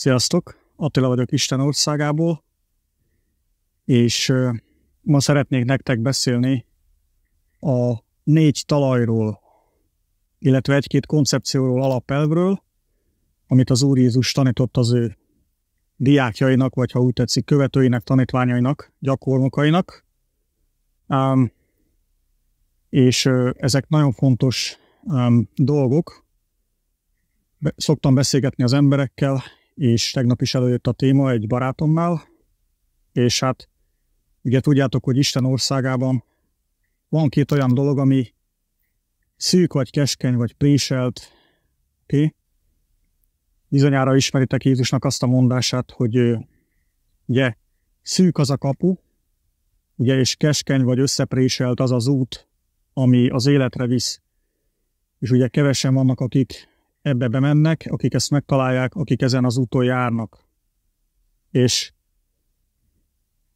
Sziasztok! Attila vagyok Isten országából, és ma szeretnék nektek beszélni a négy talajról, illetve egy-két koncepcióról, alapelvről, amit az Úr Jézus tanított az ő diákjainak, vagy ha úgy tetszik, követőinek, tanítványainak, gyakornokainak. Um, és ezek nagyon fontos um, dolgok. Be, szoktam beszélgetni az emberekkel, és tegnap is előjött a téma egy barátommal, és hát ugye tudjátok, hogy Isten országában van két olyan dolog, ami szűk vagy keskeny vagy préselt, okay? bizonyára ismeritek Jézusnak azt a mondását, hogy ugye szűk az a kapu, ugye és keskeny vagy összepréselt az az út, ami az életre visz. És ugye kevesen vannak, akik ebbe bemennek, akik ezt megtalálják, akik ezen az úton járnak. És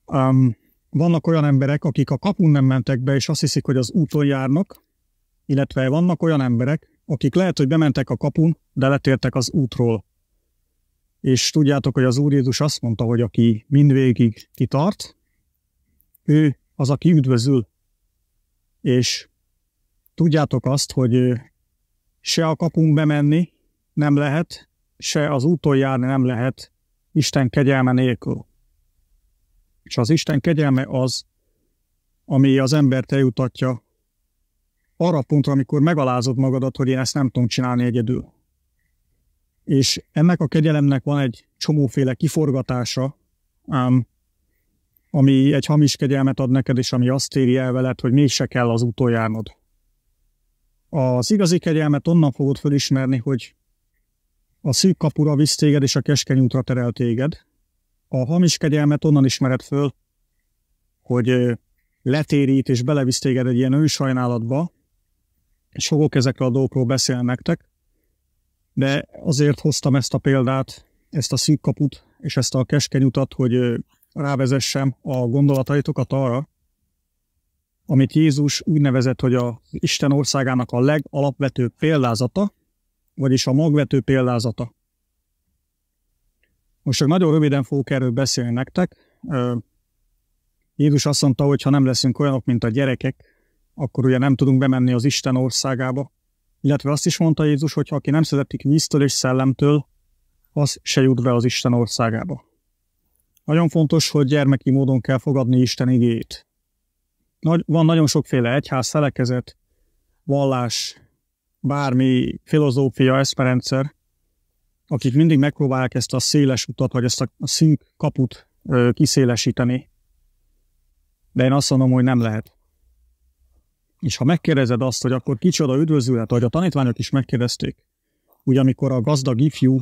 um, vannak olyan emberek, akik a kapun nem mentek be, és azt hiszik, hogy az úton járnak, illetve vannak olyan emberek, akik lehet, hogy bementek a kapun, de letértek az útról. És tudjátok, hogy az Úr Jézus azt mondta, hogy aki mindvégig kitart, ő az, aki üdvözül. És tudjátok azt, hogy se a kapunk bemenni nem lehet, se az úton járni nem lehet Isten kegyelme nélkül. És az Isten kegyelme az, ami az embert eljutatja arra pontra, amikor megalázod magadat, hogy én ezt nem tudom csinálni egyedül. És ennek a kegyelemnek van egy csomóféle kiforgatása, ám, ami egy hamis kegyelmet ad neked, és ami azt éri el veled, hogy mégse kell az utoljárnod. járnod. Az igazi kegyelmet onnan fogod fölismerni, hogy a szűk kapura visz téged és a keskeny útra terel téged. A hamis kegyelmet onnan ismered föl, hogy letérít és belevisz téged egy ilyen ősajnálatba, és fogok ezekről a dolgokról beszélni nektek, de azért hoztam ezt a példát, ezt a szűk kaput és ezt a keskeny utat, hogy rávezessem a gondolataitokat arra, amit Jézus úgy nevezett, hogy a Isten országának a legalapvetőbb példázata, vagyis a magvető példázata. Most csak nagyon röviden fogok erről beszélni nektek. Jézus azt mondta, hogy ha nem leszünk olyanok, mint a gyerekek, akkor ugye nem tudunk bemenni az Isten országába. Illetve azt is mondta Jézus, hogy ha aki nem szeretik víztől és szellemtől, az se jut be az Isten országába. Nagyon fontos, hogy gyermeki módon kell fogadni Isten igéjét nagy, van nagyon sokféle egyház, szelekezet, vallás, bármi filozófia, eszmerendszer, akik mindig megpróbálják ezt a széles utat, vagy ezt a, szink kaput ö, kiszélesíteni. De én azt mondom, hogy nem lehet. És ha megkérdezed azt, hogy akkor kicsoda üdvözülhet, hogy a tanítványok is megkérdezték, ugye amikor a gazdag ifjú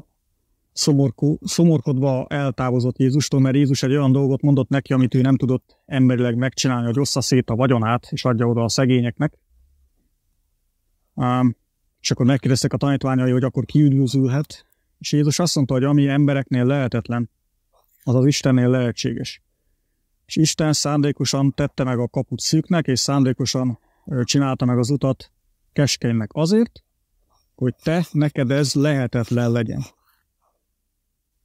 szomorkú, szomorkodva eltávozott Jézustól, mert Jézus egy olyan dolgot mondott neki, amit ő nem tudott emberileg megcsinálni, hogy rossza szét a vagyonát, és adja oda a szegényeknek. Um, és akkor megkérdeztek a tanítványai, hogy akkor kiüdvözülhet, és Jézus azt mondta, hogy ami embereknél lehetetlen, az az Istennél lehetséges. És Isten szándékosan tette meg a kaput szűknek, és szándékosan csinálta meg az utat keskenynek azért, hogy te, neked ez lehetetlen legyen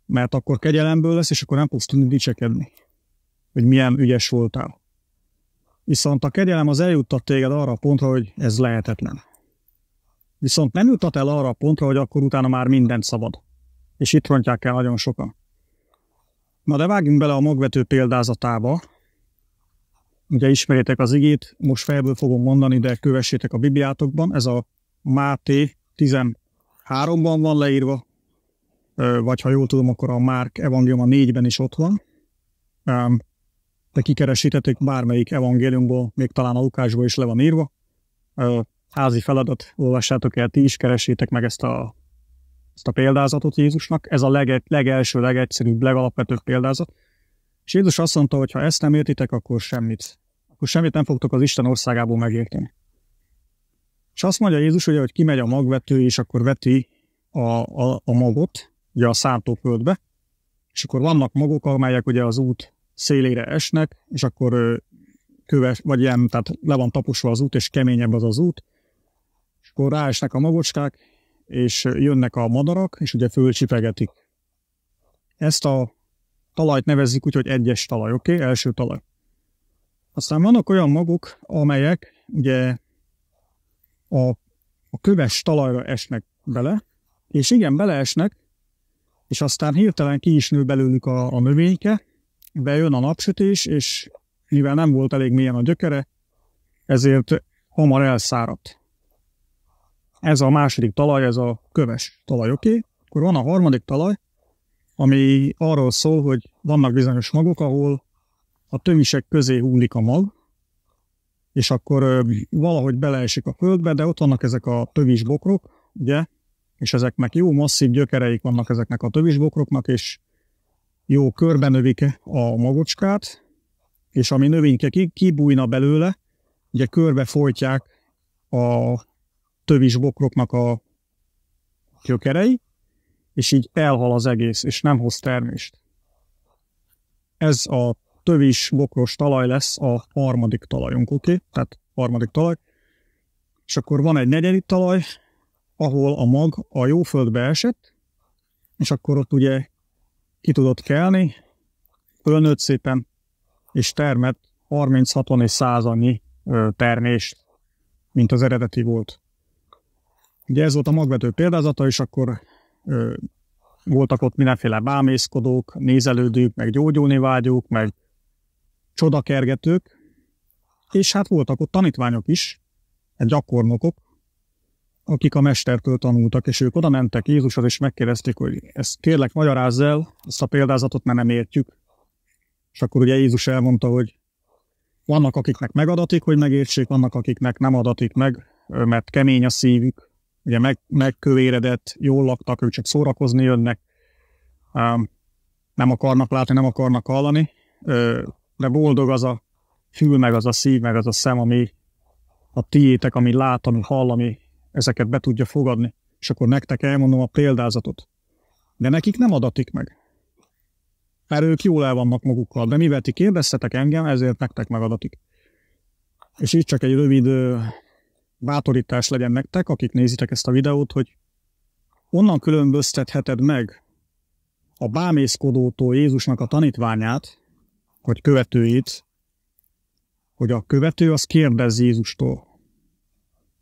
mert akkor kegyelemből lesz, és akkor nem fogsz tudni dicsekedni, hogy milyen ügyes voltál. Viszont a kegyelem az eljuttat téged arra a pontra, hogy ez lehetetlen. Viszont nem juttat el arra a pontra, hogy akkor utána már mindent szabad. És itt rontják el nagyon sokan. Na de vágjunk bele a magvető példázatába. Ugye ismeritek az igét, most fejből fogom mondani, de kövessétek a Bibliátokban. Ez a Máté 13-ban van leírva, vagy ha jól tudom, akkor a Márk evangélium a négyben is ott van. De kikeresítették bármelyik evangéliumból, még talán a Lukásból is le van írva. Házi feladat, olvassátok el ti is, keresétek meg ezt a, ezt a példázatot Jézusnak. Ez a leg, legelső, legegyszerűbb, legalapvetőbb példázat. És Jézus azt mondta, hogy ha ezt nem értitek, akkor semmit. Akkor semmit nem fogtok az Isten országából megérteni. És azt mondja Jézus, hogy hogy kimegy a magvető, és akkor veti a, a, a magot, ugye a szántóföldbe, és akkor vannak magok, amelyek ugye az út szélére esnek, és akkor köves, vagy ilyen, tehát le van taposva az út, és keményebb az az út, és akkor ráesnek a magocskák, és jönnek a madarak, és ugye fölcsipegetik. Ezt a talajt nevezzük úgy, hogy egyes talaj, oké? Okay? Első talaj. Aztán vannak olyan magok, amelyek ugye a, a köves talajra esnek bele, és igen, beleesnek, és aztán hirtelen ki is nő belőlük a, a növényke, bejön a napsütés, és mivel nem volt elég mélyen a gyökere, ezért hamar elszáradt. Ez a második talaj, ez a köves talaj, oké? Okay? Akkor van a harmadik talaj, ami arról szól, hogy vannak bizonyos magok, ahol a tömisek közé hullik a mag, és akkor valahogy beleesik a földbe, de ott vannak ezek a tövis bokrok, ugye, és ezeknek jó masszív gyökereik vannak ezeknek a tövisbokroknak, és jó növik a magocskát, és ami növényke kibújna belőle, ugye körbe folytják a tövisbokroknak a gyökerei, és így elhal az egész, és nem hoz termést. Ez a tövis bokros talaj lesz a harmadik talajunk, oké? Okay? Tehát harmadik talaj. És akkor van egy negyedik talaj, ahol a mag a jó földbe esett, és akkor ott ugye ki tudott kelni, fölnőtt szépen, és termett 30-60 és 100 annyi termést, mint az eredeti volt. Ugye ez volt a magvető példázata, és akkor ö, voltak ott mindenféle bámészkodók, nézelődők, meg gyógyulni vágyók, meg csodakergetők, és hát voltak ott tanítványok is, hát gyakornokok, akik a mestertől tanultak, és ők oda mentek Jézushoz, és megkérdezték, hogy ezt kérlek, magyarázz el, ezt a példázatot mert nem értjük. És akkor ugye Jézus elmondta, hogy vannak, akiknek megadatik, hogy megértsék, vannak, akiknek nem adatik meg, mert kemény a szívük, ugye meg, megkövéredett, jól laktak, ők csak szórakozni jönnek, nem akarnak látni, nem akarnak hallani, de boldog az a fül, meg az a szív, meg az a szem, ami a tiétek, ami lát, ami hall, ami ezeket be tudja fogadni. És akkor nektek elmondom a példázatot. De nekik nem adatik meg. Mert ők jól el vannak magukkal, de mivel ti kérdeztetek engem, ezért nektek megadatik. És így csak egy rövid bátorítás legyen nektek, akik nézitek ezt a videót, hogy onnan különböztetheted meg a bámészkodótól Jézusnak a tanítványát, hogy követőjét, hogy a követő az kérdez Jézustól.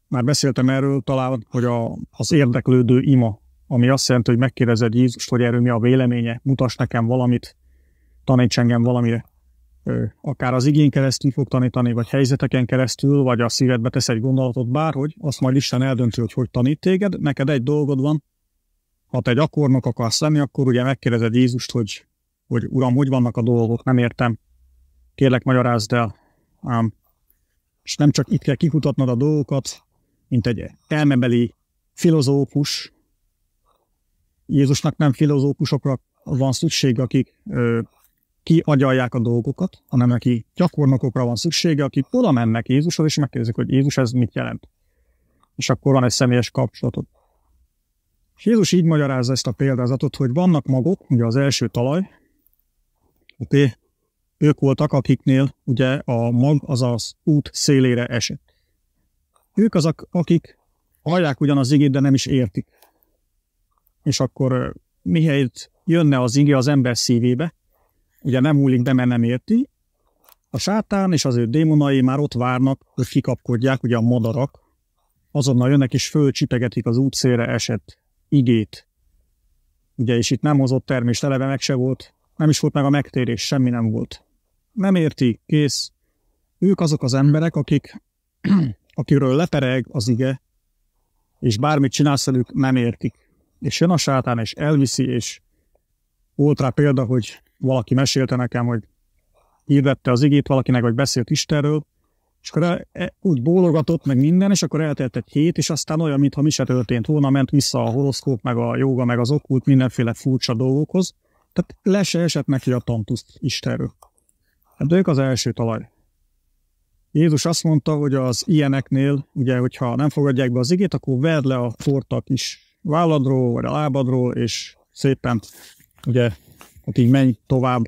Már beszéltem erről talán, hogy a, az érdeklődő ima, ami azt jelenti, hogy megkérdezed Jézust, hogy erről mi a véleménye, mutas nekem valamit, taníts engem valamire. Akár az igény keresztül fog tanítani, vagy helyzeteken keresztül, vagy a szívedbe tesz egy gondolatot, bárhogy, azt majd Isten eldönti, hogy hogy tanít téged. Neked egy dolgod van, ha te gyakornok akarsz lenni, akkor ugye megkérdezed Jézust, hogy, hogy Uram, hogy vannak a dolgok, nem értem, kérlek magyarázd el. Ám. És nem csak itt kell kikutatnod a dolgokat, mint egy elmebeli filozófus. Jézusnak nem filozófusokra van szüksége, akik ö, kiagyalják a dolgokat, hanem neki gyakornokokra van szüksége, akik oda mennek Jézushoz, és megkérdezik, hogy Jézus ez mit jelent. És akkor van egy személyes kapcsolatod. És Jézus így magyarázza ezt a példázatot, hogy vannak magok, ugye az első talaj, ők voltak, akiknél ugye a mag az az út szélére esett. Ők azok, akik hallják ugyan az igét, de nem is értik. És akkor mihelyt jönne az igé az ember szívébe, ugye nem húlik be, mert nem érti, a sátán és az ő démonai már ott várnak, hogy kikapkodják, ugye a madarak, azonnal jönnek és fölcsipegetik az útszélre esett igét. Ugye, és itt nem hozott termés, eleve meg se volt, nem is volt meg a megtérés, semmi nem volt. Nem érti, kész. Ők azok az emberek, akik akiről lepereg az ige, és bármit csinálsz velük, nem értik. És jön a sátán, és elviszi, és volt rá példa, hogy valaki mesélte nekem, hogy hirdette az igét valakinek, vagy beszélt Istenről, és akkor e, úgy bólogatott, meg minden, és akkor eltelt egy hét, és aztán olyan, mintha mi se történt volna, ment vissza a horoszkóp, meg a joga, meg az okkult, mindenféle furcsa dolgokhoz. Tehát le se esett neki a tantuszt Istenről. Hát ők az első talaj. Jézus azt mondta, hogy az ilyeneknél, ugye, hogyha nem fogadják be az igét, akkor verd le a fortak is válladról, vagy a lábadról, és szépen, ugye, ott így menj tovább,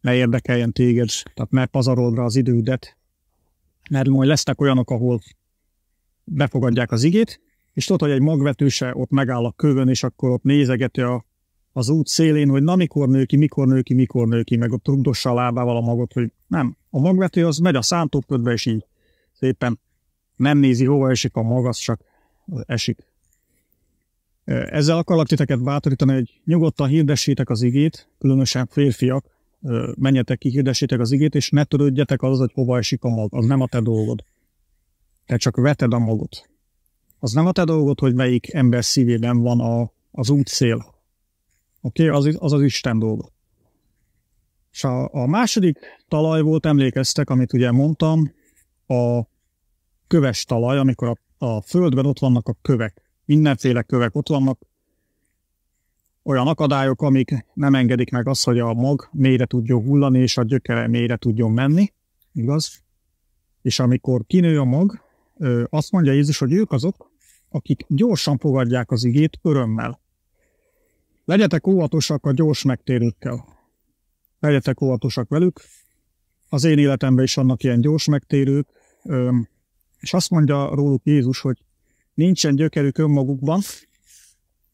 ne érdekeljen téged, tehát ne pazarold rá az idődet, mert majd lesznek olyanok, ahol befogadják az igét, és tudod, hogy egy magvetőse ott megáll a kövön, és akkor ott nézegeti a az út szélén, hogy na mikor nő ki, mikor nő ki, mikor nő ki, meg ott rugdossa a lábával a magot, hogy nem. A magvető az megy a szántóködbe, és így szépen nem nézi, hova esik a mag, az csak esik. Ezzel akarlak titeket bátorítani, hogy nyugodtan hirdessétek az igét, különösen férfiak, menjetek ki, hirdessétek az igét, és ne törődjetek az, hogy hova esik a mag, az nem a te dolgod. Te csak veted a magot. Az nem a te dolgod, hogy melyik ember szívében van a, az útszél, Oké, okay? az, az az Isten dolga. És a, a második talaj volt, emlékeztek, amit ugye mondtam, a köves talaj, amikor a, a földben ott vannak a kövek, mindenféle kövek ott vannak, olyan akadályok, amik nem engedik meg azt, hogy a mag mélyre tudjon hullani, és a gyökere mélyre tudjon menni, igaz? És amikor kinő a mag, azt mondja Jézus, hogy ők azok, akik gyorsan fogadják az igét örömmel. Legyetek óvatosak a gyors megtérőkkel. Legyetek óvatosak velük. Az én életemben is vannak ilyen gyors megtérők, és azt mondja róluk Jézus, hogy nincsen gyökerük önmagukban,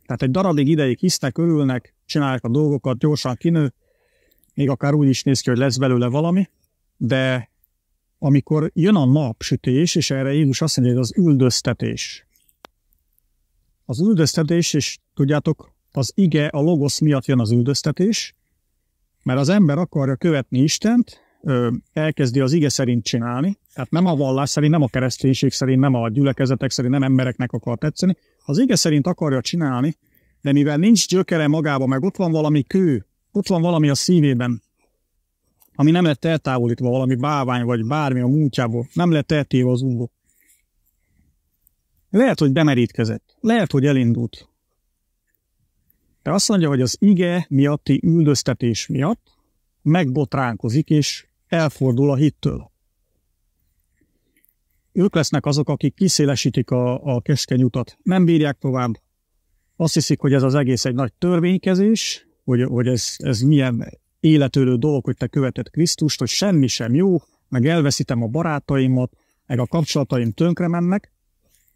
tehát egy darabig ideig hisznek, örülnek, csinálják a dolgokat, gyorsan kinő, még akár úgy is néz ki, hogy lesz belőle valami, de amikor jön a napsütés, és erre Jézus azt mondja, hogy az üldöztetés. Az üldöztetés, és tudjátok, az ige, a logosz miatt jön az üldöztetés, mert az ember akarja követni Istent, elkezdi az ige szerint csinálni, tehát nem a vallás szerint, nem a kereszténység szerint, nem a gyülekezetek szerint, nem embereknek akar tetszeni, az ige szerint akarja csinálni, de mivel nincs gyökere magába, meg ott van valami kő, ott van valami a szívében, ami nem lett eltávolítva, valami bávány vagy bármi a múltjából, nem lett eltéve az úrból. Lehet, hogy bemerítkezett, lehet, hogy elindult, de azt mondja, hogy az ige miatti üldöztetés miatt megbotránkozik és elfordul a hittől. Ők lesznek azok, akik kiszélesítik a, a keskeny utat. Nem bírják tovább. Azt hiszik, hogy ez az egész egy nagy törvénykezés, hogy, hogy ez, ez milyen életölő dolog, hogy te követed Krisztust, hogy semmi sem jó, meg elveszítem a barátaimat, meg a kapcsolataim tönkre mennek.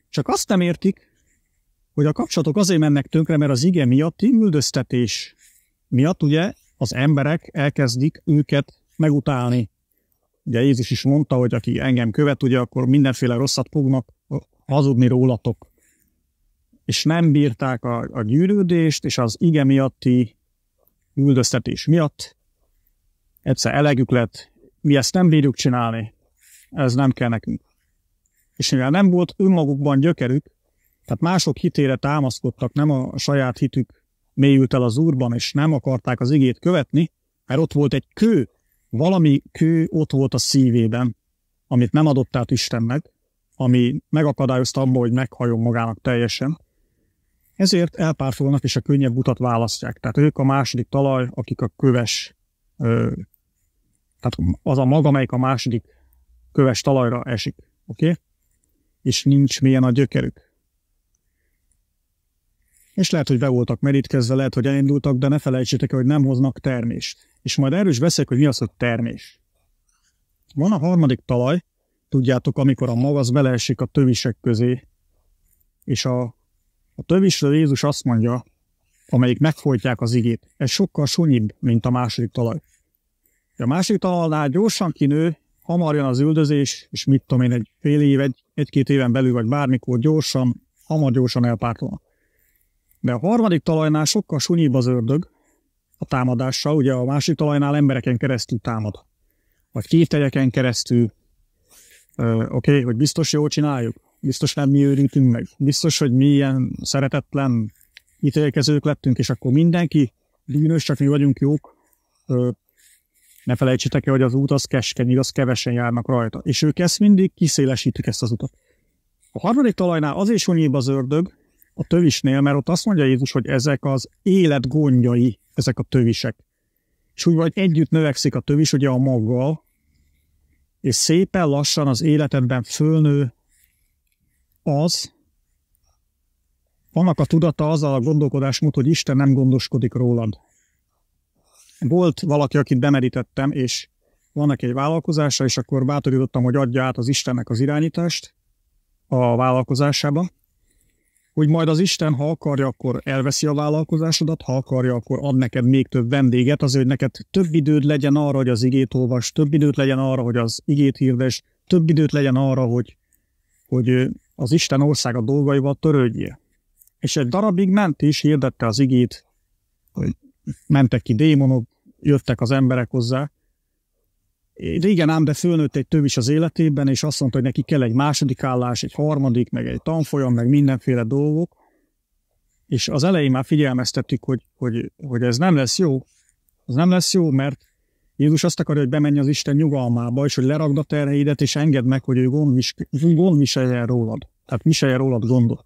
Csak azt nem értik, hogy a kapcsolatok azért mennek tönkre, mert az ige miatti üldöztetés miatt ugye az emberek elkezdik őket megutálni. Ugye Jézus is mondta, hogy aki engem követ, ugye akkor mindenféle rosszat fognak hazudni rólatok. És nem bírták a, a gyűrődést, és az ige miatti üldöztetés miatt egyszer elegük lett, mi ezt nem bírjuk csinálni, ez nem kell nekünk. És mivel nem volt önmagukban gyökerük, tehát mások hitére támaszkodtak, nem a saját hitük mélyült el az úrban, és nem akarták az igét követni, mert ott volt egy kő, valami kő ott volt a szívében, amit nem adott át Istennek, ami megakadályozta abba, hogy meghajjon magának teljesen. Ezért elpártolnak és a könnyebb utat választják. Tehát ők a második talaj, akik a köves, ö, tehát az a maga, melyik a második köves talajra esik. Oké? Okay? És nincs milyen a gyökerük és lehet, hogy be voltak merítkezve, lehet, hogy elindultak, de ne felejtsétek el, hogy nem hoznak termés. És majd erről is beszélek, hogy mi az, hogy termés. Van a harmadik talaj, tudjátok, amikor a magas beleesik a tövisek közé, és a, a tövisről Jézus azt mondja, amelyik megfolytják az igét. Ez sokkal sunyibb, mint a második talaj. A másik talajnál gyorsan kinő, hamar jön az üldözés, és mit tudom én, egy fél év, egy, egy-két éven belül, vagy bármikor gyorsan, hamar gyorsan elpártolnak. De a harmadik talajnál sokkal sunyibb az ördög a támadással, ugye a másik talajnál embereken keresztül támad. Vagy kételyeken keresztül. Oké, okay, hogy biztos jól csináljuk? Biztos nem hát mi őrültünk meg? Biztos, hogy mi ilyen szeretetlen ítélkezők lettünk, és akkor mindenki bűnös, csak mi vagyunk jók. Ö, ne felejtsétek el, hogy az út az keskeny, az kevesen járnak rajta. És ők ezt mindig kiszélesítik ezt az utat. A harmadik talajnál azért is az ördög, a tövisnél, mert ott azt mondja Jézus, hogy ezek az élet gondjai, ezek a tövisek. És úgy vagy együtt növekszik a tövis, ugye a maggal, és szépen lassan az életedben fölnő az, annak a tudata azzal a gondolkodásmód, hogy Isten nem gondoskodik rólad. Volt valaki, akit bemerítettem, és van neki egy vállalkozása, és akkor bátorítottam, hogy adja át az Istennek az irányítást a vállalkozásába, hogy majd az Isten, ha akarja, akkor elveszi a vállalkozásodat, ha akarja, akkor ad neked még több vendéget, azért, hogy neked több időd legyen arra, hogy az igét olvas, több időt legyen arra, hogy az igét hirdes, több időt legyen arra, hogy, hogy az Isten országa dolgaival törődjél. És egy darabig ment is, hirdette az igét, hogy mentek ki démonok, jöttek az emberek hozzá, régen ám, de fölnőtt egy több is az életében, és azt mondta, hogy neki kell egy második állás, egy harmadik, meg egy tanfolyam, meg mindenféle dolgok, és az elején már figyelmeztettük, hogy, hogy, hogy ez nem lesz jó, ez nem lesz jó, mert Jézus azt akarja, hogy bemenj az Isten nyugalmába, és hogy leragd a terheidet, és engedd meg, hogy ő gondvis, gondviseljen rólad. Tehát viselje rólad gondot.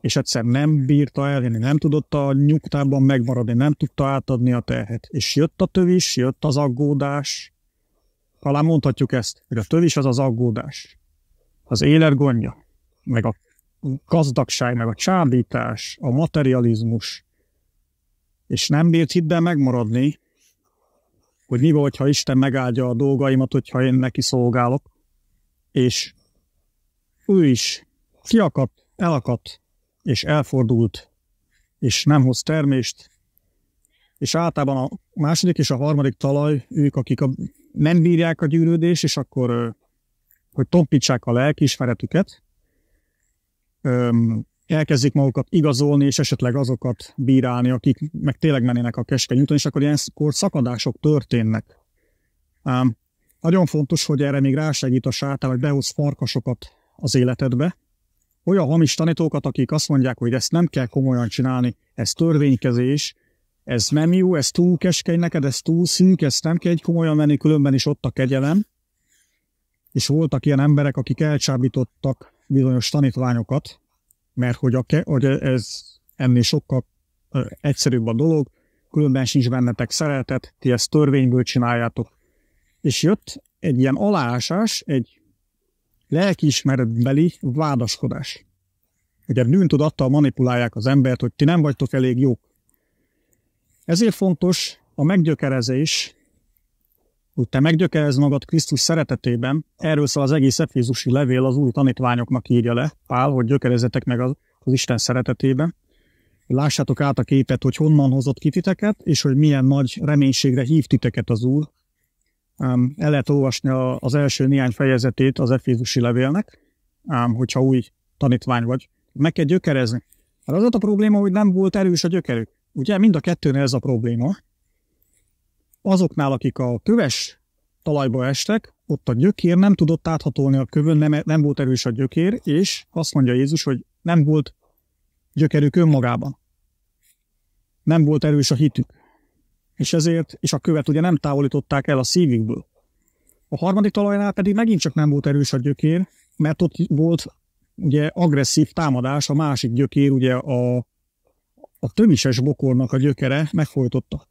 És egyszer nem bírta el, nem tudott a nyugtában megmaradni, nem tudta átadni a terhet. És jött a tövis, jött az aggódás, talán mondhatjuk ezt, hogy a tövis az az aggódás, az élet gondja, meg a gazdagság, meg a csábítás, a materializmus, és nem bírt hitben megmaradni, hogy mi volt, ha Isten megáldja a dolgaimat, hogyha én neki szolgálok, és ő is kiakadt, elakadt, és elfordult, és nem hoz termést, és általában a második és a harmadik talaj, ők, akik a nem bírják a gyűrődés, és akkor, hogy tompítsák a lelkiismeretüket, elkezdik magukat igazolni, és esetleg azokat bírálni, akik meg tényleg mennének a keskeny úton, és akkor ilyenkor szakadások történnek. Ám nagyon fontos, hogy erre még rásegít a sátán, hogy behoz farkasokat az életedbe, olyan hamis tanítókat, akik azt mondják, hogy ezt nem kell komolyan csinálni, ez törvénykezés, ez nem jó, ez túl keskeny neked, ez túl szűk, ezt nem kell egy komolyan venni, különben is ott a kegyelem. És voltak ilyen emberek, akik elcsábítottak bizonyos tanítványokat, mert hogy, a ke- hogy ez ennél sokkal eh, egyszerűbb a dolog, különben sincs bennetek szeretet, ti ezt törvényből csináljátok. És jött egy ilyen alásás, egy lelkiismeretbeli vádaskodás. Ugye bűntudattal manipulálják az embert, hogy ti nem vagytok elég jók ezért fontos a meggyökerezés, hogy te meggyökerez magad Krisztus szeretetében. Erről szól az egész Efézusi levél, az új tanítványoknak írja le Pál, hogy gyökerezzetek meg az, az Isten szeretetében. Lássátok át a képet, hogy honnan hozott kititeket, és hogy milyen nagy reménységre hív titeket az Úr. El lehet olvasni az első néhány fejezetét az Efézusi levélnek, hogyha új tanítvány vagy. Meg kell gyökerezni. Hát az a probléma, hogy nem volt erős a gyökerük. Ugye mind a kettőnél ez a probléma. Azoknál, akik a köves talajba estek, ott a gyökér nem tudott áthatolni a kövön, nem, nem volt erős a gyökér, és azt mondja Jézus, hogy nem volt gyökerük önmagában. Nem volt erős a hitük. És ezért, és a követ ugye nem távolították el a szívükből. A harmadik talajnál pedig megint csak nem volt erős a gyökér, mert ott volt ugye agresszív támadás, a másik gyökér ugye a a tömises bokornak a gyökere meghojtotta.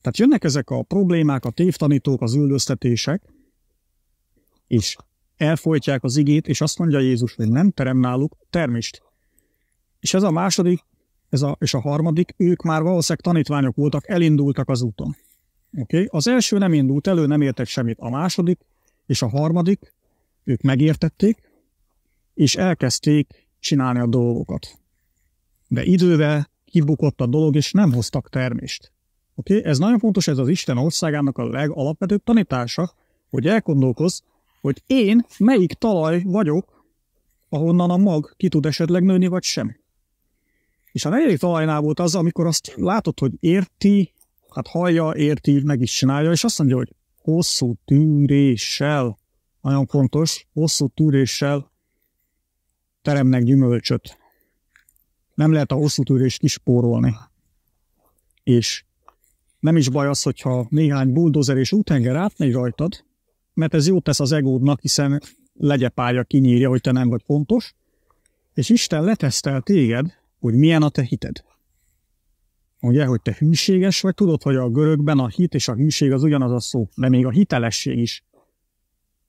Tehát jönnek ezek a problémák, a tévtanítók, az üldöztetések, és elfolytják az igét, és azt mondja Jézus, hogy nem terem náluk termést. És ez a második, ez a, és a harmadik, ők már valószínűleg tanítványok voltak, elindultak az úton. Okay? Az első nem indult elő, nem értett semmit. A második és a harmadik, ők megértették, és elkezdték csinálni a dolgokat de idővel kibukott a dolog, és nem hoztak termést. Oké, okay? ez nagyon fontos, ez az Isten országának a legalapvetőbb tanítása, hogy elgondolkozz, hogy én melyik talaj vagyok, ahonnan a mag ki tud esetleg nőni, vagy sem. És a negyedik talajnál volt az, amikor azt látod, hogy érti, hát hallja, érti, meg is csinálja, és azt mondja, hogy hosszú tűréssel, nagyon fontos, hosszú tűréssel teremnek gyümölcsöt nem lehet a hosszú tűrést kispórolni. És nem is baj az, hogyha néhány buldozer és úthenger átmegy rajtad, mert ez jót tesz az egódnak, hiszen legyepálja, kinyírja, hogy te nem vagy pontos, és Isten letesztel téged, hogy milyen a te hited. Ugye, hogy te hűséges vagy, tudod, hogy a görögben a hit és a hűség az ugyanaz a szó, de még a hitelesség is.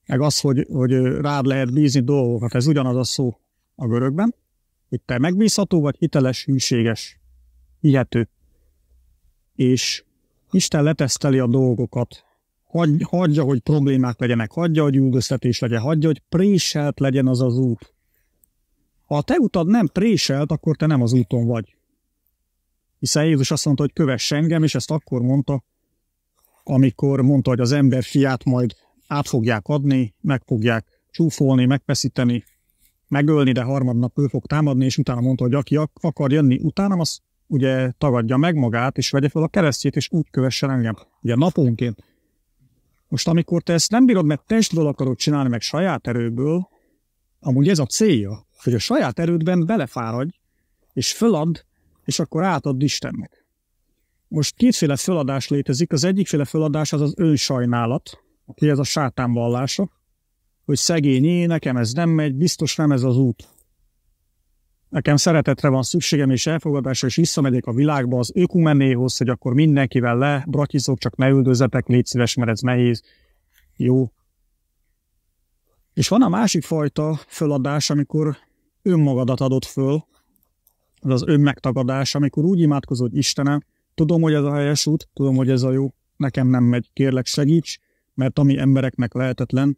Meg az, hogy, hogy rád lehet bízni dolgokat, ez ugyanaz a szó a görögben hogy te megbízható vagy, hiteles, hűséges, hihető. És Isten leteszteli a dolgokat. Hagy, hagyja, hogy problémák legyenek, hagyja, hogy üldöztetés legyen, hagyja, hogy préselt legyen az az út. Ha a te utad nem préselt, akkor te nem az úton vagy. Hiszen Jézus azt mondta, hogy kövess engem, és ezt akkor mondta, amikor mondta, hogy az ember fiát majd át fogják adni, meg fogják csúfolni, megpeszíteni, megölni, de harmadnap ő fog támadni, és utána mondta, hogy aki akar jönni utánam, az ugye tagadja meg magát, és vegye fel a keresztjét, és úgy kövessen engem. Ugye naponként. Most amikor te ezt nem bírod, mert testből akarod csinálni, meg saját erőből, amúgy ez a célja, hogy a saját erődben belefáradj, és föladd, és akkor átadd Istennek. Most kétféle föladás létezik. Az egyikféle föladás az az önsajnálat, aki ez a sátán vallása, hogy szegény nekem ez nem megy, biztos nem ez az út. Nekem szeretetre van szükségem és elfogadásra, és visszamegyek a világba az ökumenéhoz, hogy akkor mindenkivel le, brakizok, csak ne üldözzetek, légy szíves, mert ez nehéz. Jó. És van a másik fajta föladás, amikor önmagadat adod föl, az az önmegtagadás, amikor úgy imádkozod Istenem, tudom, hogy ez a helyes út, tudom, hogy ez a jó, nekem nem megy, kérlek segíts, mert ami embereknek lehetetlen,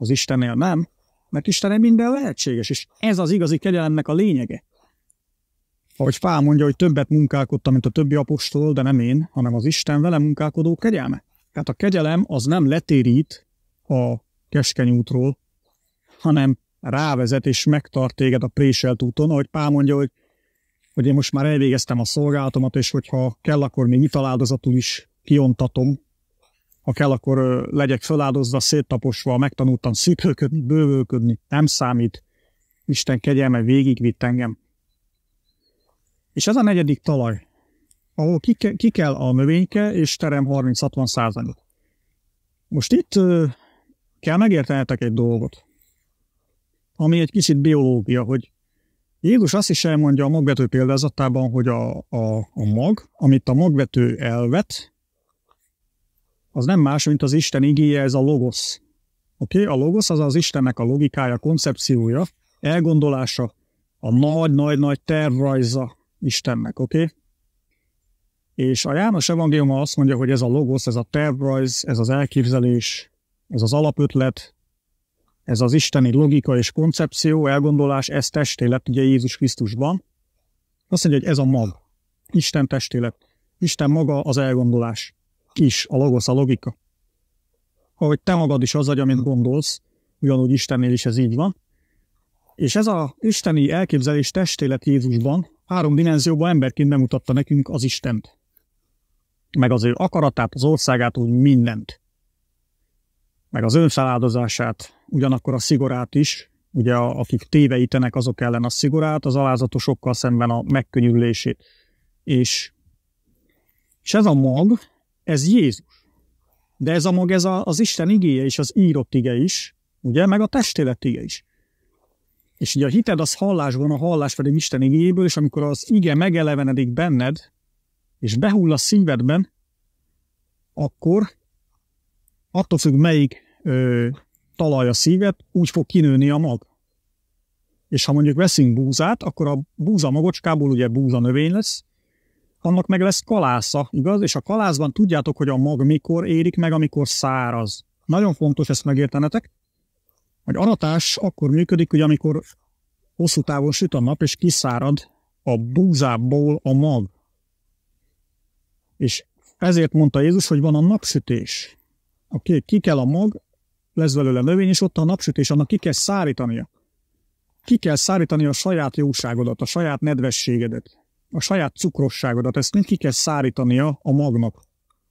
az Istennél nem, mert Istennél minden lehetséges, és ez az igazi kegyelemnek a lényege. Ahogy Pál mondja, hogy többet munkálkodtam, mint a többi apostol, de nem én, hanem az Isten vele munkálkodó kegyelme. Tehát a kegyelem az nem letérít a keskeny útról, hanem rávezet és megtart téged a préselt úton, ahogy Pál mondja, hogy, hogy én most már elvégeztem a szolgálatomat, és hogyha kell, akkor még italáldozatul is kiontatom ha kell, akkor legyek feláldozva, széttaposva, megtanultam szívőködni, bővölködni, nem számít. Isten kegyelme végigvitt engem. És ez a negyedik talaj, ahol ki, ki kell a növényke, és terem 30-60 százalékot. Most itt kell megértenetek egy dolgot, ami egy kicsit biológia, hogy Jézus azt is elmondja a magvető példázatában, hogy a, a, a mag, amit a magvető elvet, az nem más, mint az Isten igéje, ez a logosz. Oké? Okay? A logosz az az Istennek a logikája, koncepciója, elgondolása, a nagy-nagy-nagy tervrajza Istennek, oké? Okay? És a János evangéliuma azt mondja, hogy ez a logosz, ez a tervrajz, ez az elképzelés, ez az alapötlet, ez az isteni logika és koncepció, elgondolás, ez testé lett ugye Jézus Krisztusban. Azt mondja, hogy ez a mag. Isten testé lett. Isten maga az elgondolás is a logosz, a logika. Ahogy te magad is az vagy, amit gondolsz, ugyanúgy Istennél is ez így van. És ez a isteni elképzelés testélet Jézusban három dimenzióban emberként bemutatta nekünk az Istent. Meg az ő akaratát, az országát, úgy mindent. Meg az önfeláldozását, ugyanakkor a szigorát is, ugye akik téveítenek azok ellen a szigorát, az alázatosokkal szemben a megkönyülését. És, és ez a mag, ez Jézus. De ez a mag, ez a, az Isten igéje és az írott ige is, ugye, meg a testélet ige is. És ugye a hited az hallásban, a hallás pedig Isten igéjéből, és amikor az ige megelevenedik benned, és behull a szívedben, akkor attól függ, melyik ö, talaj a szívet, úgy fog kinőni a mag. És ha mondjuk veszünk búzát, akkor a búza magocskából ugye búza növény lesz, annak meg lesz kalásza, igaz? És a kalászban tudjátok, hogy a mag mikor érik meg, amikor száraz. Nagyon fontos ezt megértenetek, hogy aratás akkor működik, hogy amikor hosszú távon süt a nap, és kiszárad a búzából a mag. És ezért mondta Jézus, hogy van a napsütés. Oké, okay, ki kell a mag, lesz belőle növény, és ott a napsütés, annak ki kell szárítania. Ki kell szárítani a saját jóságodat, a saját nedvességedet a saját cukrosságodat, ezt mind ki kell szárítania a magnak.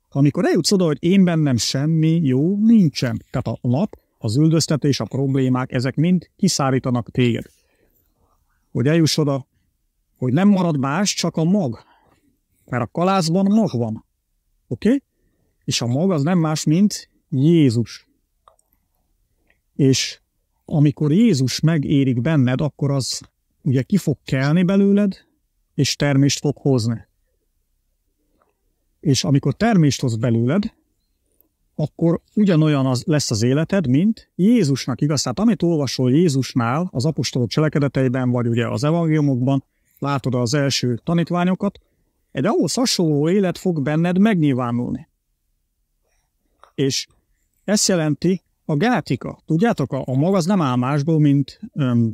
Amikor eljutsz oda, hogy én bennem semmi jó nincsen, tehát a nap, az üldöztetés, a problémák, ezek mind kiszárítanak téged. Hogy eljuss oda, hogy nem marad más, csak a mag. Mert a kalászban mag van. Oké? Okay? És a mag az nem más, mint Jézus. És amikor Jézus megérik benned, akkor az ugye ki fog kelni belőled, és termést fog hozni. És amikor termést hoz belőled, akkor ugyanolyan az lesz az életed, mint Jézusnak igaz. Tehát amit olvasol Jézusnál, az apostolok cselekedeteiben, vagy ugye az evangéliumokban, látod az első tanítványokat, egy ahhoz hasonló élet fog benned megnyilvánulni. És ezt jelenti a genetika. Tudjátok, a, a az nem áll másból, mint öm,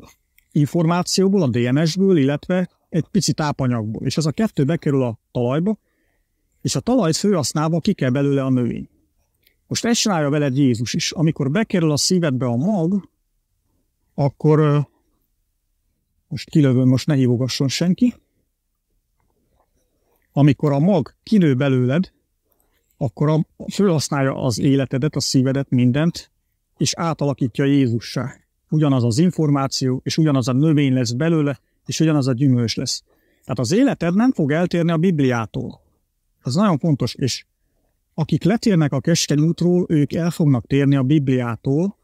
információból, a DNS-ből, illetve egy pici tápanyagból, és ez a kettő bekerül a talajba, és a talaj főhasználva ki kell belőle a növény. Most ezt csinálja veled Jézus is. Amikor bekerül a szívedbe a mag, akkor most kilövöm, most ne hívogasson senki. Amikor a mag kinő belőled, akkor a, fölhasználja az életedet, a szívedet, mindent, és átalakítja Jézussá. Ugyanaz az információ, és ugyanaz a növény lesz belőle, és ugyanaz a gyümölcs lesz. Tehát az életed nem fog eltérni a Bibliától. Ez nagyon fontos, és akik letérnek a keskeny útról, ők el fognak térni a Bibliától,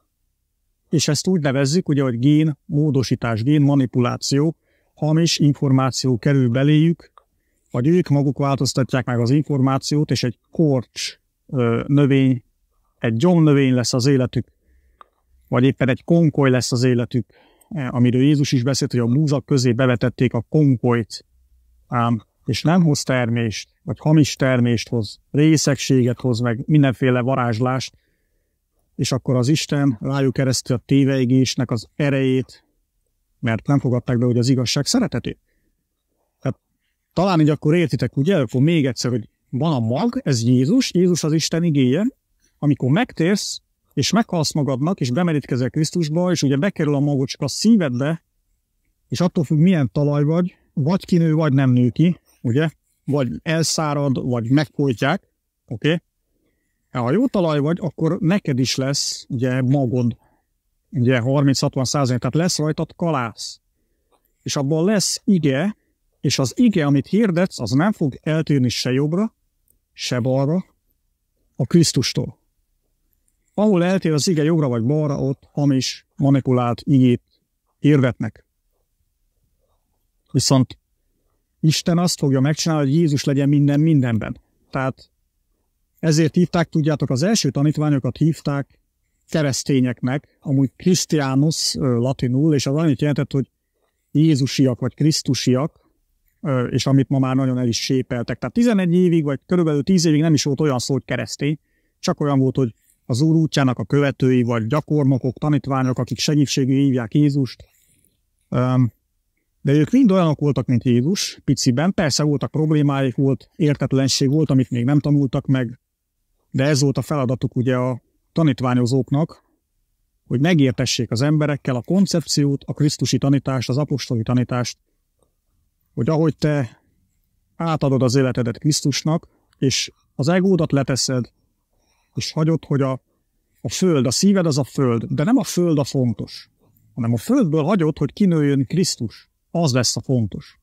és ezt úgy nevezzük, ugye, hogy gén módosítás, gén manipuláció, hamis információ kerül beléjük, vagy ők maguk változtatják meg az információt, és egy korcs növény, egy gyomnövény lesz az életük, vagy éppen egy konkoly lesz az életük, amiről Jézus is beszélt, hogy a búzak közé bevetették a konkolyt, ám, és nem hoz termést, vagy hamis termést hoz, részegséget hoz, meg mindenféle varázslást, és akkor az Isten rájuk keresztül a téveigésnek az erejét, mert nem fogadták be, hogy az igazság szeretetét. Tehát talán így akkor értitek, ugye? Akkor még egyszer, hogy van a mag, ez Jézus, Jézus az Isten igéje, amikor megtérsz, és meghalsz magadnak, és bemerítkezel Krisztusba, és ugye bekerül a magocska szívedbe, és attól függ, milyen talaj vagy, vagy kinő, vagy nem nő ki, ugye? Vagy elszárad, vagy megfojtják, oké? Okay? Ha jó talaj vagy, akkor neked is lesz ugye magod, ugye 30-60 százalék, tehát lesz rajtad kalász. És abból lesz ige, és az ige, amit hirdetsz, az nem fog eltűnni se jobbra, se balra a Krisztustól. Ahol eltér az ige jobbra vagy balra, ott hamis, manipulált igét érvetnek. Viszont Isten azt fogja megcsinálni, hogy Jézus legyen minden mindenben. Tehát ezért hívták, tudjátok, az első tanítványokat hívták keresztényeknek, amúgy Christianus latinul, és az annyit jelentett, hogy Jézusiak vagy Krisztusiak, és amit ma már nagyon el is sépeltek. Tehát 11 évig, vagy körülbelül 10 évig nem is volt olyan szó, hogy keresztény, csak olyan volt, hogy az Úr útjának a követői, vagy gyakornokok, tanítványok, akik segítségű hívják Jézust. De ők mind olyanok voltak, mint Jézus, piciben. Persze voltak problémáik, volt értetlenség, volt, amit még nem tanultak meg, de ez volt a feladatuk ugye a tanítványozóknak, hogy megértessék az emberekkel a koncepciót, a krisztusi tanítást, az apostoli tanítást, hogy ahogy te átadod az életedet Krisztusnak, és az egódat leteszed, és hagyod, hogy a, a föld, a szíved az a föld, de nem a föld a fontos, hanem a földből hagyod, hogy kinőjön Krisztus. Az lesz a fontos.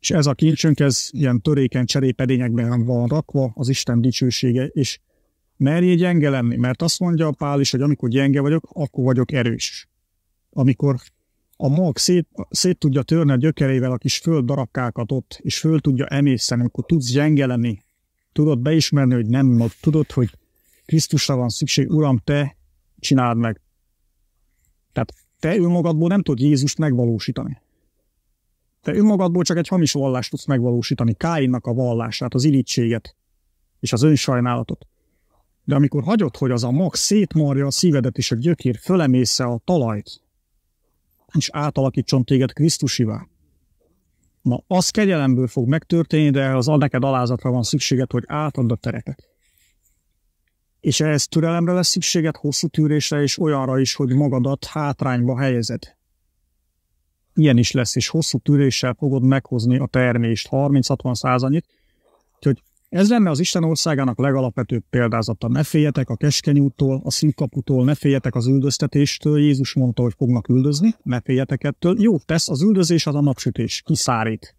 És ez a kincsünk, ez ilyen törékeny cserépedényekben van rakva, az Isten dicsősége, és merjé gyenge lenni, mert azt mondja a Pál is, hogy amikor gyenge vagyok, akkor vagyok erős. Amikor a mag szét, szét tudja törni a gyökerével a kis föld darabkákat ott, és föl tudja emészteni, akkor tudsz gyenge lenni, tudod beismerni, hogy nem mag, tudod, hogy Krisztusra van szükség, Uram, te csináld meg. Tehát te önmagadból nem tudod Jézust megvalósítani. Te önmagadból csak egy hamis vallást tudsz megvalósítani, Káinnak a vallását, az irítséget és az önsajnálatot. De amikor hagyod, hogy az a mag szétmarja a szívedet és a gyökér fölemésze a talajt, és átalakítson téged Krisztusivá, Na, az kegyelemből fog megtörténni, de az neked alázatra van szükséged, hogy átadd a tereket. És ehhez türelemre lesz szükséged, hosszú tűrésre, és olyanra is, hogy magadat hátrányba helyezed. Ilyen is lesz, és hosszú tűréssel fogod meghozni a termést, 30-60 százanyit. Úgyhogy ez lenne az Isten országának legalapvetőbb példázata. Ne féljetek a keskeny úttól, a színkaputól, ne féljetek az üldöztetéstől. Jézus mondta, hogy fognak üldözni, ne féljetek ettől. Jó tesz, az üldözés az a napsütés, kiszárít.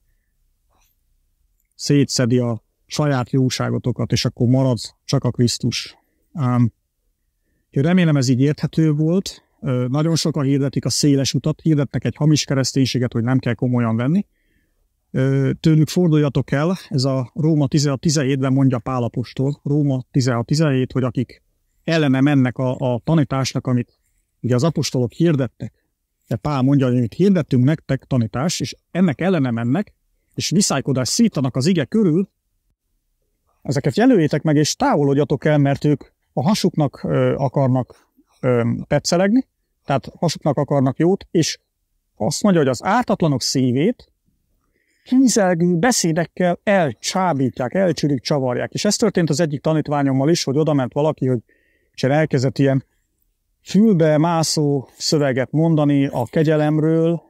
Szétszedi a saját jóságotokat, és akkor marad csak a Krisztus. Um, én remélem ez így érthető volt. Nagyon sokan hirdetik a széles utat, hirdetnek egy hamis kereszténységet, hogy nem kell komolyan venni tőlük forduljatok el, ez a Róma 16-17-ben mondja Pálapostól, Róma 16-17, hogy akik ellene mennek a, a tanításnak, amit ugye az apostolok hirdettek, de Pál mondja, hogy hirdettünk nektek tanítás, és ennek ellene mennek, és viszálykodást szítanak az ige körül, ezeket jelöljétek meg, és távolodjatok el, mert ők a hasuknak ö, akarnak ö, tetszelegni, tehát hasuknak akarnak jót, és azt mondja, hogy az ártatlanok szívét, hízelgő beszédekkel elcsábítják, elcsülik, csavarják. És ez történt az egyik tanítványommal is, hogy oda ment valaki, hogy és elkezdett ilyen fülbe mászó szöveget mondani a kegyelemről,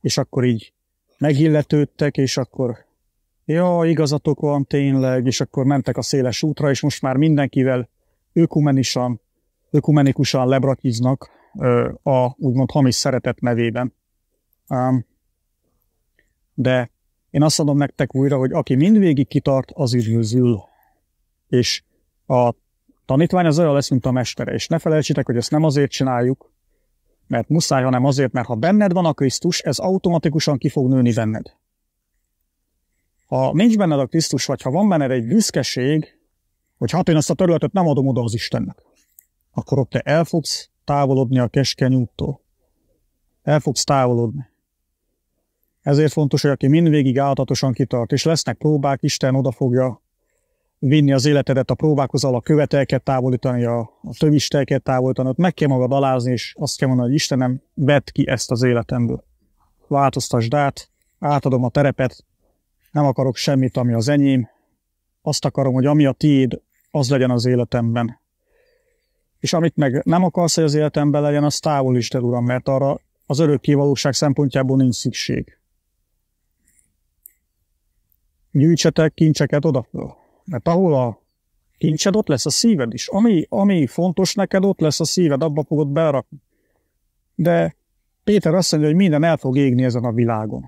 és akkor így megilletődtek, és akkor ja, igazatok van tényleg, és akkor mentek a széles útra, és most már mindenkivel ökumenisan, ökumenikusan lebrakiznak a úgymond hamis szeretet nevében. Um, de én azt mondom nektek újra, hogy aki mindvégig kitart, az üdvözül. És a tanítvány az olyan lesz, mint a mestere. És ne felejtsétek, hogy ezt nem azért csináljuk, mert muszáj, hanem azért, mert ha benned van a Krisztus, ez automatikusan ki fog nőni benned. Ha nincs benned a Krisztus, vagy ha van benned egy büszkeség, hogy hát én ezt a területet nem adom oda az Istennek, akkor ott te el fogsz távolodni a keskeny úttól. El fogsz távolodni. Ezért fontos, hogy aki mindvégig áltatosan kitart, és lesznek próbák, Isten oda fogja vinni az életedet a próbákhoz, a követelket távolítani, a, a tövisteket távolítani, ott meg kell magad alázni, és azt kell mondani, hogy Istenem, vedd ki ezt az életemből. Változtasd át, átadom a terepet, nem akarok semmit, ami az enyém, azt akarom, hogy ami a tiéd, az legyen az életemben. És amit meg nem akarsz, hogy az életemben legyen, az távol is, Uram, mert arra az örökké valóság szempontjából nincs szükség gyűjtsetek kincseket odaföl. Mert ahol a kincsed, ott lesz a szíved is. Ami, ami fontos neked, ott lesz a szíved, abba fogod berakni. De Péter azt mondja, hogy minden el fog égni ezen a világon.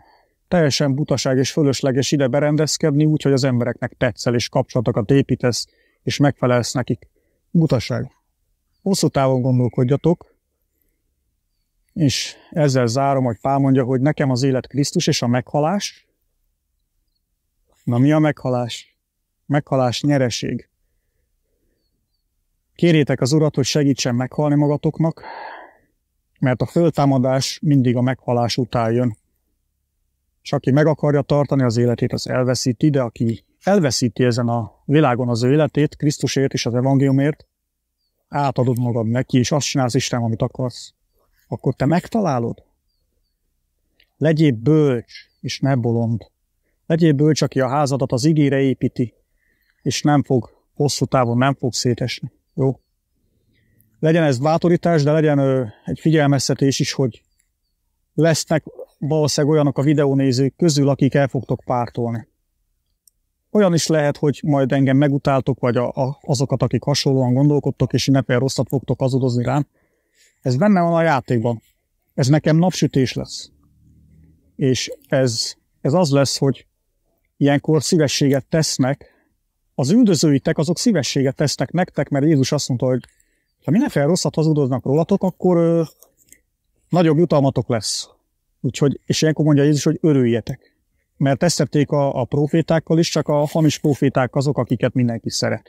Teljesen butaság és fölösleges ide berendezkedni, úgyhogy az embereknek tetszel, és kapcsolatokat építesz, és megfelelsz nekik. Butaság. Hosszú távon gondolkodjatok, és ezzel zárom, hogy Pál mondja, hogy nekem az élet Krisztus és a meghalás Na mi a meghalás? Meghalás nyereség. Kérjétek az Urat, hogy segítsen meghalni magatoknak, mert a föltámadás mindig a meghalás után jön. És aki meg akarja tartani az életét, az elveszíti, de aki elveszíti ezen a világon az ő életét, Krisztusért és az evangéliumért, átadod magad neki, és azt csinálsz Isten, amit akarsz, akkor te megtalálod. Legyél bölcs, és ne bolond. Legyél bölcs, aki a házadat az igére építi, és nem fog, hosszú távon nem fog szétesni. Jó? Legyen ez bátorítás, de legyen ö, egy figyelmeztetés is, hogy lesznek valószínűleg olyanok a videónézők közül, akik el fogtok pártolni. Olyan is lehet, hogy majd engem megutáltok, vagy a, a, azokat, akik hasonlóan gondolkodtok, és ünnepel rosszat fogtok azodozni rám. Ez benne van a játékban. Ez nekem napsütés lesz. És ez, ez az lesz, hogy ilyenkor szívességet tesznek, az üldözőitek azok szívességet tesznek nektek, mert Jézus azt mondta, hogy ha mindenféle rosszat hazudoznak rólatok, akkor ö, nagyobb jutalmatok lesz. Úgyhogy, és ilyenkor mondja Jézus, hogy örüljetek. Mert tesztették a, a profétákkal is, csak a hamis proféták azok, akiket mindenki szeret.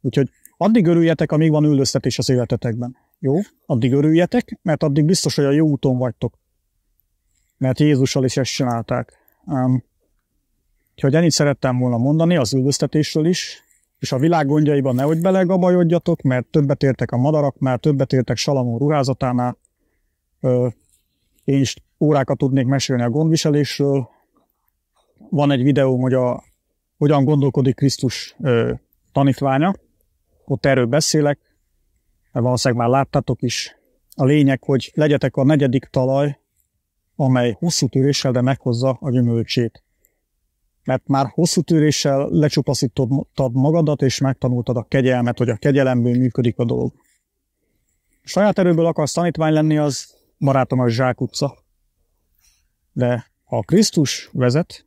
Úgyhogy addig örüljetek, amíg van üldöztetés az életetekben. Jó? Addig örüljetek, mert addig biztos, hogy a jó úton vagytok. Mert Jézussal is ezt csinálták. Um, Úgyhogy ennyit szerettem volna mondani az üldöztetésről is, és a világ gondjaiban nehogy belegabajodjatok, mert többet értek a madarak, mert többet értek Salamon ruházatánál. Ö, én is órákat tudnék mesélni a gondviselésről. Van egy videóm, hogy a, hogyan gondolkodik Krisztus ö, tanítványa. Ott erről beszélek, valószínűleg már láttátok is. A lényeg, hogy legyetek a negyedik talaj, amely hosszú töréssel, de meghozza a gyümölcsét mert már hosszú tűréssel lecsupaszítottad magadat, és megtanultad a kegyelmet, hogy a kegyelemből működik a dolog. Saját erőből akarsz tanítvány lenni, az barátom a utca. De ha Krisztus vezet,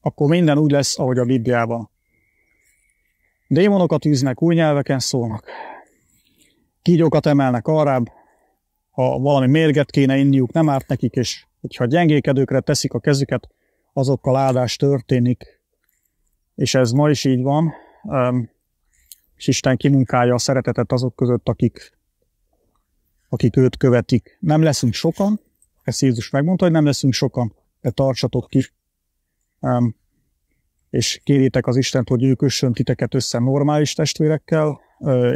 akkor minden úgy lesz, ahogy a Bibliában. Démonokat űznek, új nyelveken szólnak. Kígyókat emelnek arrább, ha valami mérget kéne inniuk, nem árt nekik, és hogyha gyengékedőkre teszik a kezüket, azokkal áldás történik, és ez ma is így van, és Isten kimunkálja a szeretetet azok között, akik, akik őt követik. Nem leszünk sokan, ezt Jézus megmondta, hogy nem leszünk sokan, de tartsatok ki, és kérjétek az Istent, hogy ők össön titeket össze normális testvérekkel,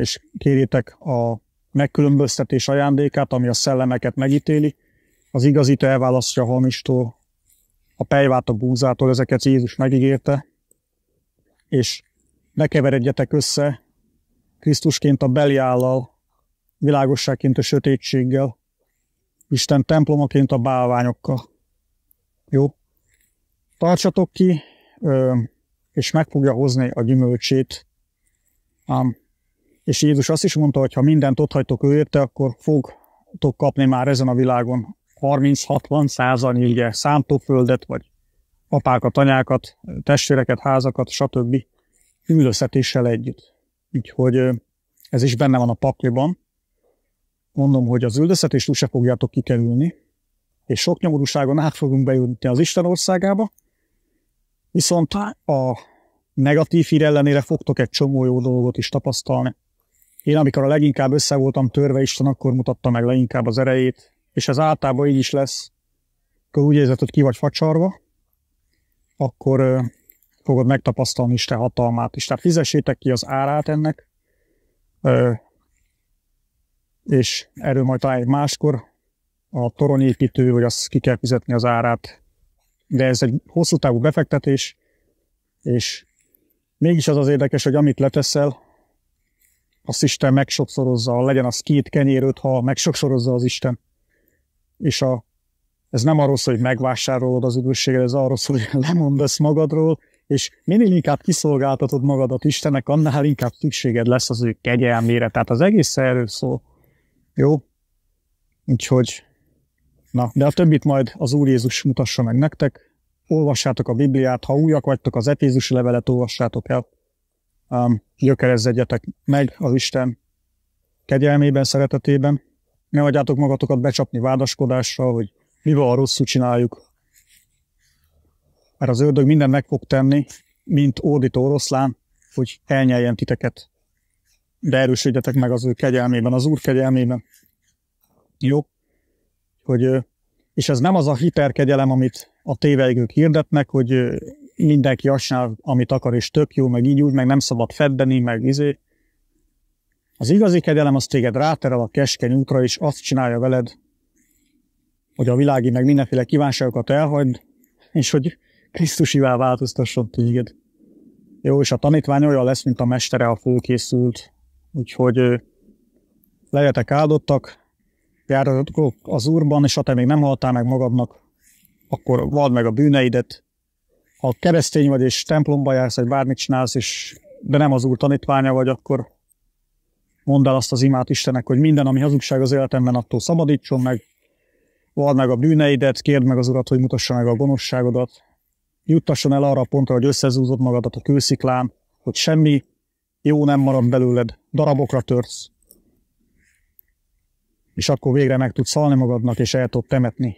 és kérjétek a megkülönböztetés ajándékát, ami a szellemeket megítéli, az igazit elválasztja a hamistól, a pejvát a búzától, ezeket Jézus megígérte, és ne keveredjetek össze Krisztusként a beliállal, világosságként a sötétséggel, Isten templomaként a bálványokkal. Jó? Tartsatok ki, és meg fogja hozni a gyümölcsét. Ám. És Jézus azt is mondta, hogy ha mindent ott hagytok ő érte, akkor fogtok kapni már ezen a világon 30-60 százalékig szántóföldet, vagy apákat, anyákat, testvéreket, házakat, stb. üldöztetéssel együtt. Úgyhogy ez is benne van a pakliban. Mondom, hogy az üldöztetést úgyse fogjátok kikerülni, és sok nyomorúságon át fogunk bejutni az Isten országába, viszont a negatív hír ellenére fogtok egy csomó jó dolgot is tapasztalni. Én amikor a leginkább össze voltam törve Isten, akkor mutatta meg leginkább az erejét, és ez általában így is lesz, akkor úgy érzed, hogy ki vagy facsarva, akkor fogod megtapasztalni Isten hatalmát is. Tehát fizessétek ki az árát ennek, és erről majd talán egy máskor a toronyépítő, hogy azt ki kell fizetni az árát. De ez egy hosszú távú befektetés, és mégis az az érdekes, hogy amit leteszel, azt Isten megsokszorozza, legyen az két kenyér, öt ha megsokszorozza az Isten és a, ez nem arról szól, hogy megvásárolod az üdvösséget, ez arról szól, hogy lemondasz magadról, és minél inkább kiszolgáltatod magadat Istennek, annál inkább szükséged lesz az ő kegyelmére. Tehát az egész erről szól. Jó? Úgyhogy, na, de a többit majd az Úr Jézus mutassa meg nektek. Olvassátok a Bibliát, ha újak vagytok, az Efézusi levelet olvassátok el. Um, gyökerezzedetek meg az Isten kegyelmében, szeretetében, ne hagyjátok magatokat becsapni vádaskodással, hogy mi van, rosszul csináljuk. Mert az ördög minden meg fog tenni, mint ódító oroszlán, hogy elnyeljen titeket. De erősödjetek meg az ő kegyelmében, az úr kegyelmében. Jó? Hogy, és ez nem az a hiperkegyelem, amit a téveigők hirdetnek, hogy mindenki azt csinál, amit akar, és tök jó, meg így úgy, meg nem szabad feddeni, meg izé. Az igazi kegyelem az téged ráterel a keskeny útra, és azt csinálja veled, hogy a világi meg mindenféle kívánságokat elhagyd, és hogy Krisztusivá változtasson téged. Jó, és a tanítvány olyan lesz, mint a mestere a fókészült. Úgyhogy legyetek áldottak, járatok az Úrban, és ha te még nem haltál meg magadnak, akkor vald meg a bűneidet. Ha keresztény vagy, és templomba jársz, vagy bármit csinálsz, és de nem az Úr tanítványa vagy, akkor mondd el azt az imát Istennek, hogy minden, ami hazugság az életemben, attól szabadítson meg, vald meg a bűneidet, kérd meg az Urat, hogy mutassa meg a gonoszságodat, juttasson el arra a pontra, hogy összezúzod magadat a kősziklán, hogy semmi jó nem marad belőled, darabokra törsz, és akkor végre meg tudsz halni magadnak, és el tudod temetni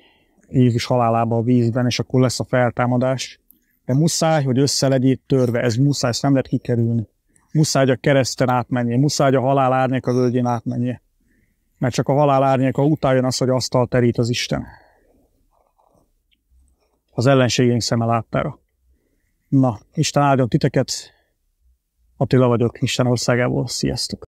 Jézus halálába a vízben, és akkor lesz a feltámadás. De muszáj, hogy össze legyél törve, ez muszáj, ezt nem lehet kikerülni muszáj, a kereszten átmenni, muszáj, a halál árnyék az ölgyén átmenni. Mert csak a halál árnyék, után jön az, hogy asztal terít az Isten. Az ellenségénk szeme láttára. Na, Isten áldjon titeket, Attila vagyok, Isten országából, sziasztok!